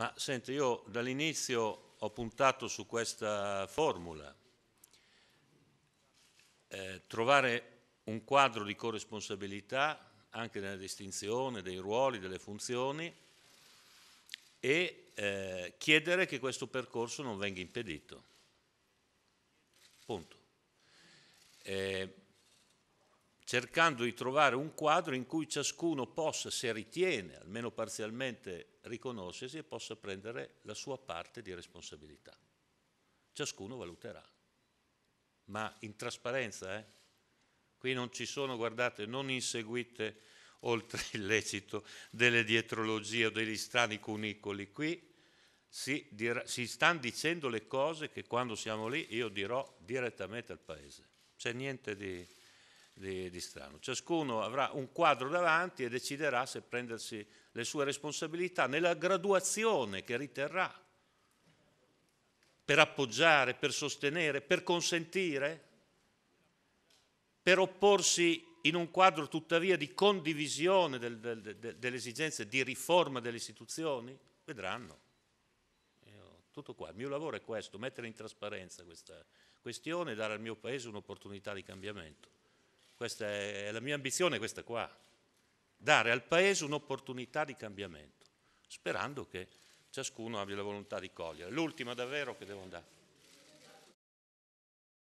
Ma senti, io dall'inizio ho puntato su questa formula, eh, trovare un quadro di corresponsabilità anche nella distinzione dei ruoli, delle funzioni e eh, chiedere che questo percorso non venga impedito. Punto. Eh, cercando di trovare un quadro in cui ciascuno possa, se ritiene, almeno parzialmente riconoscersi e possa prendere la sua parte di responsabilità. Ciascuno valuterà, ma in trasparenza, eh? Qui non ci sono, guardate, non inseguite oltre il lecito delle dietrologie o degli strani cunicoli. Qui si, dir- si stanno dicendo le cose che quando siamo lì io dirò direttamente al Paese. C'è niente di di, di strano. Ciascuno avrà un quadro davanti e deciderà se prendersi le sue responsabilità nella graduazione che riterrà per appoggiare, per sostenere, per consentire, per opporsi in un quadro tuttavia di condivisione del, del, del, delle esigenze di riforma delle istituzioni? Vedranno. tutto qua, il mio lavoro è questo, mettere in trasparenza questa questione e dare al mio Paese un'opportunità di cambiamento. Questa è la mia ambizione, questa qua, dare al Paese un'opportunità di cambiamento, sperando che ciascuno abbia la volontà di cogliere. L'ultima davvero che devo andare.